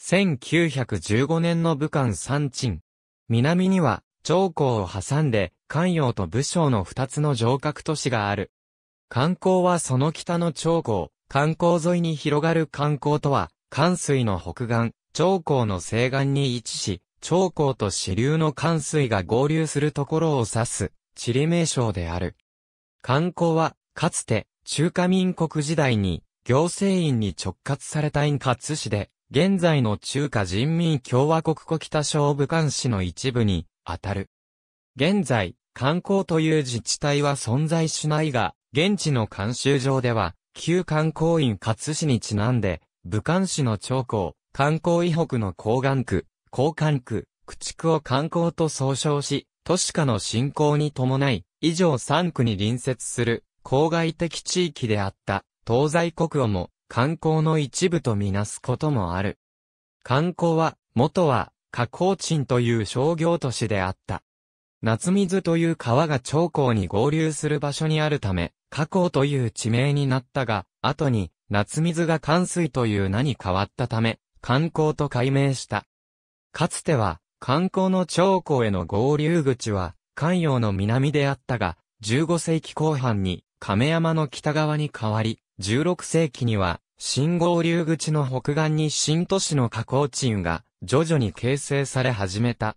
1915年の武漢山鎮。南には、長江を挟んで、関陽と武将の二つの城郭都市がある。観光はその北の長江、観光沿いに広がる観光とは、関水の北岸、長江の西岸に位置し、長江と支流の関水が合流するところを指す、地理名称である。観光は、かつて、中華民国時代に、行政院に直轄された院葛市で、現在の中華人民共和国古北省武漢市の一部に当たる。現在、観光という自治体は存在しないが、現地の監修上では、旧観光院葛市にちなんで、武漢市の長江、観光以北の高岩区、高岸区、駆逐を観光と総称し、都市化の振興に伴い、以上3区に隣接する、郊外的地域であった、東西国をも、観光の一部とみなすこともある。観光は、元は、加工鎮という商業都市であった。夏水という川が長江に合流する場所にあるため、加工という地名になったが、後に、夏水が関水という名に変わったため、観光と改名した。かつては、観光の長江への合流口は、関陽の南であったが、15世紀後半に、亀山の北側に変わり、16世紀には、新合流口の北岸に新都市の河口地運が徐々に形成され始めた。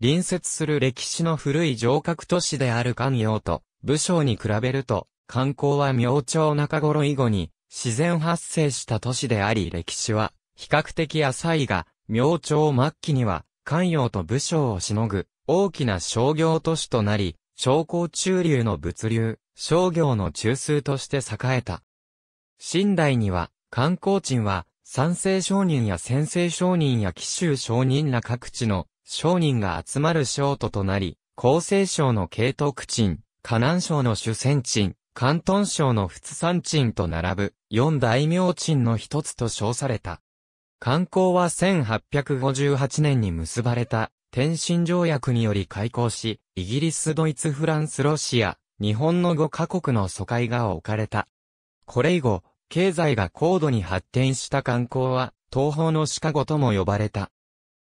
隣接する歴史の古い城郭都市である関陽と武将に比べると観光は明朝中頃以後に自然発生した都市であり歴史は比較的浅いが明朝末期には関陽と武将をしのぐ大きな商業都市となり商工中流の物流商業の中枢として栄えた。新代には、観光鎮は、三世商人や先世商人や紀州商人ら各地の商人が集まる商都となり、厚生省の統区鎮、河南省の主戦鎮、関東省の仏山鎮と並ぶ四大名鎮の一つと称された。観光は1858年に結ばれた天津条約により開港し、イギリス、ドイツ、フランス、ロシア、日本の5カ国の疎開が置かれた。これ以後、経済が高度に発展した観光は、東方のシカゴとも呼ばれた。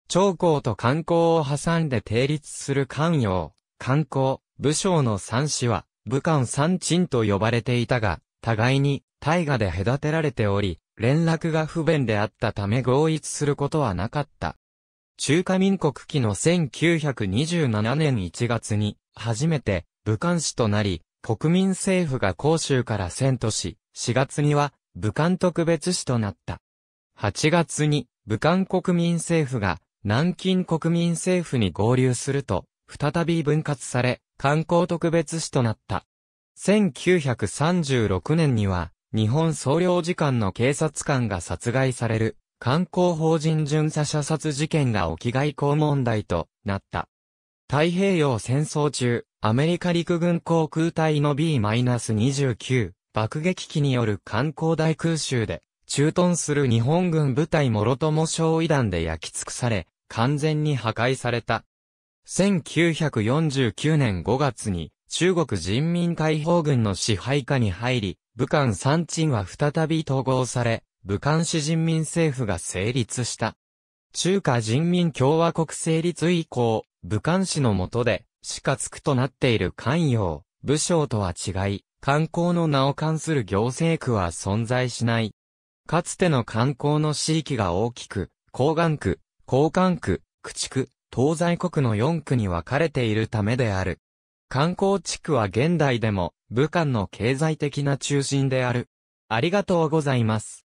長江と観光を挟んで定立する関陽、観光、武将の三氏は、武漢三鎮と呼ばれていたが、互いに大河で隔てられており、連絡が不便であったため合一することはなかった。中華民国期の1927年1月に、初めて武漢市となり、国民政府が甲州から遷都し、4月には武漢特別市となった。8月に武漢国民政府が南京国民政府に合流すると、再び分割され、観光特別市となった。1936年には、日本総領事館の警察官が殺害される、観光法人巡査射殺事件が起き外交問題となった。太平洋戦争中、アメリカ陸軍航空隊の B-29 爆撃機による観光大空襲で、駐屯する日本軍部隊諸友焼夷弾で焼き尽くされ、完全に破壊された。1949年5月に中国人民解放軍の支配下に入り、武漢三鎮は再び統合され、武漢市人民政府が成立した。中華人民共和国成立以降、武漢市の下で、死活区となっている寛容武将とは違い、観光の名を冠する行政区は存在しない。かつての観光の地域が大きく、高岸区、高管区、区地区、東西国の4区に分かれているためである。観光地区は現代でも、武漢の経済的な中心である。ありがとうございます。